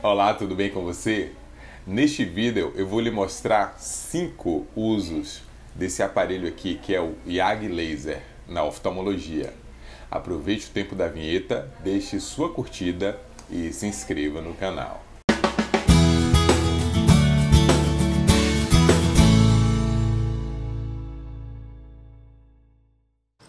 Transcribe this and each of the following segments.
Olá, tudo bem com você? Neste vídeo eu vou lhe mostrar cinco usos desse aparelho aqui que é o YAG Laser na oftalmologia. Aproveite o tempo da vinheta, deixe sua curtida e se inscreva no canal.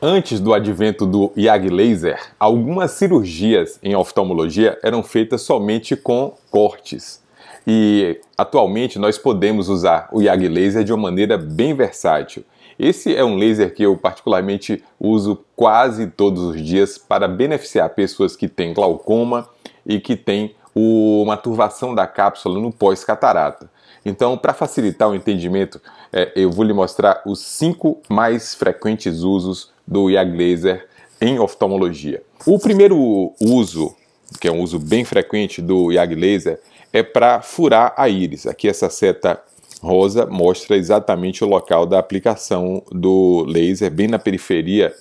Antes do advento do YAG laser, algumas cirurgias em oftalmologia eram feitas somente com cortes. E atualmente nós podemos usar o YAG laser de uma maneira bem versátil. Esse é um laser que eu particularmente uso quase todos os dias para beneficiar pessoas que têm glaucoma e que têm uma turvação da cápsula no pós-catarata. Então, para facilitar o entendimento, é, eu vou lhe mostrar os cinco mais frequentes usos do IAG laser em oftalmologia. O primeiro uso, que é um uso bem frequente do IAG laser, é para furar a íris. Aqui essa seta rosa mostra exatamente o local da aplicação do laser, bem na periferia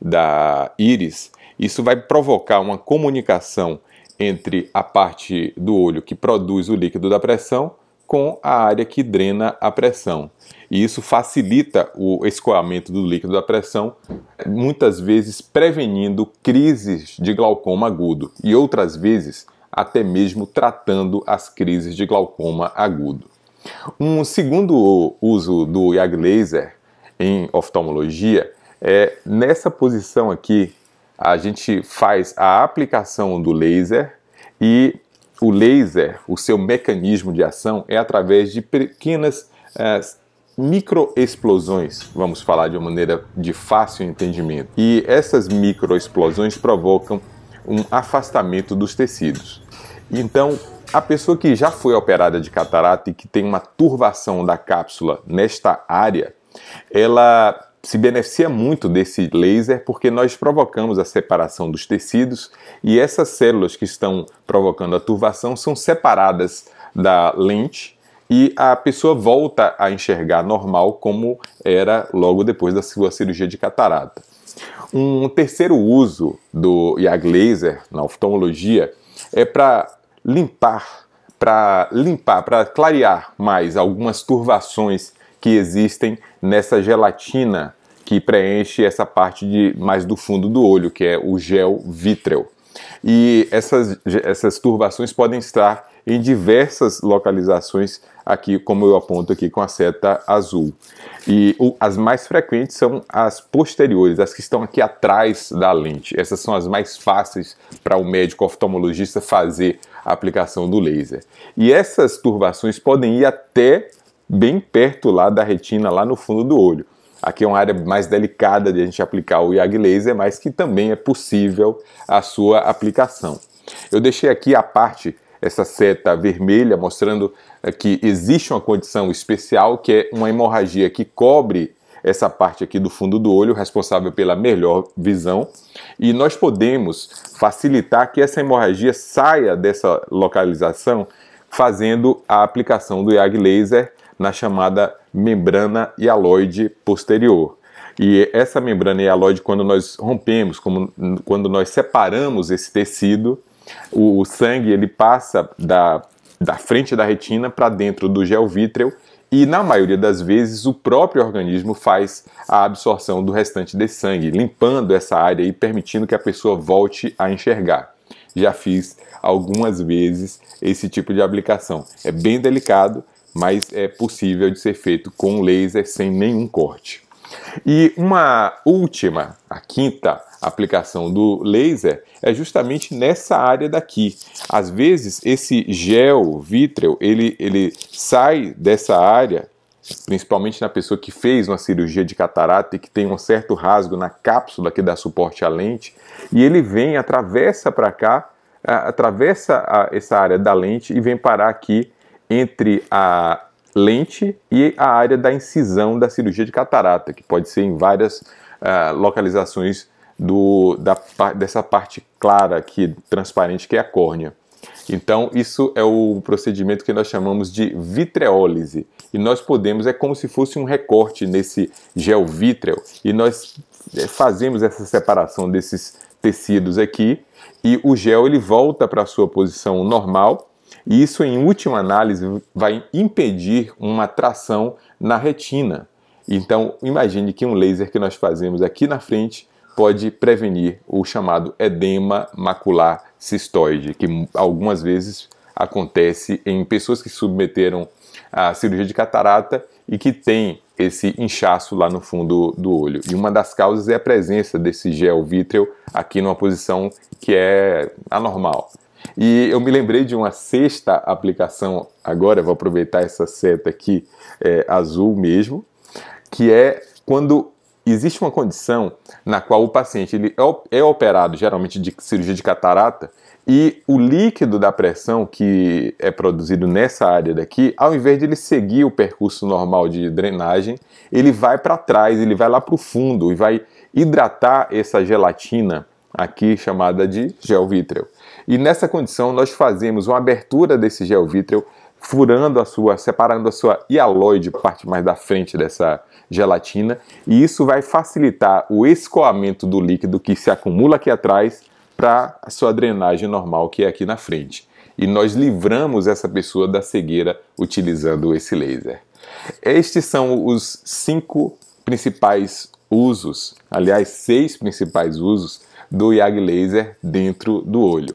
da íris. Isso vai provocar uma comunicação entre a parte do olho que produz o líquido da pressão com a área que drena a pressão. E isso facilita o escoamento do líquido da pressão, muitas vezes prevenindo crises de glaucoma agudo e outras vezes até mesmo tratando as crises de glaucoma agudo. Um segundo uso do YAG laser em oftalmologia é nessa posição aqui, a gente faz a aplicação do laser e o laser, o seu mecanismo de ação é através de pequenas eh, microexplosões, vamos falar de uma maneira de fácil entendimento. E essas microexplosões provocam um afastamento dos tecidos. Então, a pessoa que já foi operada de catarata e que tem uma turvação da cápsula nesta área, ela se beneficia muito desse laser porque nós provocamos a separação dos tecidos e essas células que estão provocando a turvação são separadas da lente e a pessoa volta a enxergar normal como era logo depois da sua cirurgia de catarata. Um terceiro uso do IAG laser na oftalmologia é para limpar, para limpar, para clarear mais algumas turvações que existem nessa gelatina que preenche essa parte de mais do fundo do olho, que é o gel vítreo. E essas, essas turbações podem estar em diversas localizações aqui, como eu aponto aqui com a seta azul. E o, as mais frequentes são as posteriores, as que estão aqui atrás da lente. Essas são as mais fáceis para o médico oftalmologista fazer a aplicação do laser. E essas turbações podem ir até bem perto lá da retina, lá no fundo do olho. Aqui é uma área mais delicada de a gente aplicar o IAG laser, mas que também é possível a sua aplicação. Eu deixei aqui a parte, essa seta vermelha, mostrando eh, que existe uma condição especial, que é uma hemorragia que cobre essa parte aqui do fundo do olho, responsável pela melhor visão, e nós podemos facilitar que essa hemorragia saia dessa localização fazendo a aplicação do IAG laser na chamada membrana hialoide posterior. E essa membrana hialoide, quando nós rompemos, como, quando nós separamos esse tecido, o, o sangue ele passa da, da frente da retina para dentro do gel vítreo e, na maioria das vezes, o próprio organismo faz a absorção do restante desse sangue, limpando essa área e permitindo que a pessoa volte a enxergar. Já fiz algumas vezes esse tipo de aplicação. É bem delicado, mas é possível de ser feito com laser sem nenhum corte. E uma última, a quinta aplicação do laser é justamente nessa área daqui. Às vezes esse gel vítreo, ele, ele sai dessa área, principalmente na pessoa que fez uma cirurgia de catarata e que tem um certo rasgo na cápsula que dá suporte à lente, e ele vem, atravessa para cá, atravessa essa área da lente e vem parar aqui entre a lente e a área da incisão da cirurgia de catarata, que pode ser em várias uh, localizações do, da, dessa parte clara aqui, transparente, que é a córnea. Então, isso é o procedimento que nós chamamos de vitreólise. E nós podemos, é como se fosse um recorte nesse gel vítreo, e nós eh, fazemos essa separação desses tecidos aqui, e o gel ele volta para a sua posição normal, e isso, em última análise, vai impedir uma tração na retina. Então, imagine que um laser que nós fazemos aqui na frente pode prevenir o chamado edema macular cistoide, que algumas vezes acontece em pessoas que submeteram a cirurgia de catarata e que tem esse inchaço lá no fundo do olho. E uma das causas é a presença desse gel vítreo aqui numa posição que é anormal. E eu me lembrei de uma sexta aplicação agora, vou aproveitar essa seta aqui é, azul mesmo, que é quando existe uma condição na qual o paciente ele é, é operado geralmente de cirurgia de catarata e o líquido da pressão que é produzido nessa área daqui, ao invés de ele seguir o percurso normal de drenagem, ele vai para trás, ele vai lá para o fundo e vai hidratar essa gelatina aqui chamada de gel vítreo. E nessa condição nós fazemos uma abertura desse gel vítreo, furando a sua, separando a sua hialoide, parte mais da frente dessa gelatina, e isso vai facilitar o escoamento do líquido que se acumula aqui atrás para a sua drenagem normal que é aqui na frente. E nós livramos essa pessoa da cegueira utilizando esse laser. Estes são os cinco principais usos, aliás, seis principais usos do IAG laser dentro do olho.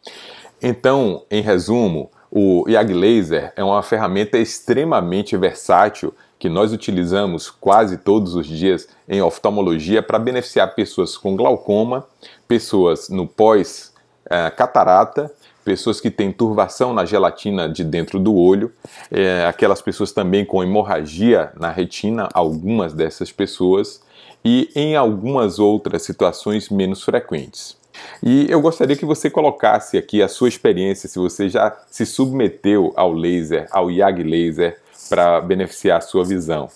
Então, em resumo, o IAG laser é uma ferramenta extremamente versátil que nós utilizamos quase todos os dias em oftalmologia para beneficiar pessoas com glaucoma, pessoas no pós-catarata, eh, pessoas que têm turvação na gelatina de dentro do olho, eh, aquelas pessoas também com hemorragia na retina, algumas dessas pessoas, e em algumas outras situações menos frequentes. E eu gostaria que você colocasse aqui a sua experiência, se você já se submeteu ao laser, ao IAG laser, para beneficiar a sua visão.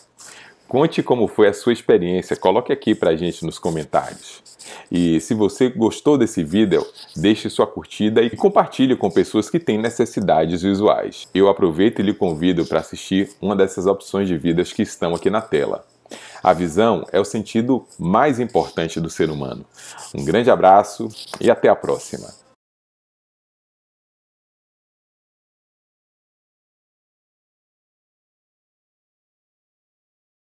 Conte como foi a sua experiência, coloque aqui para a gente nos comentários. E se você gostou desse vídeo, deixe sua curtida e compartilhe com pessoas que têm necessidades visuais. Eu aproveito e lhe convido para assistir uma dessas opções de vídeos que estão aqui na tela. A visão é o sentido mais importante do ser humano. Um grande abraço e até a próxima.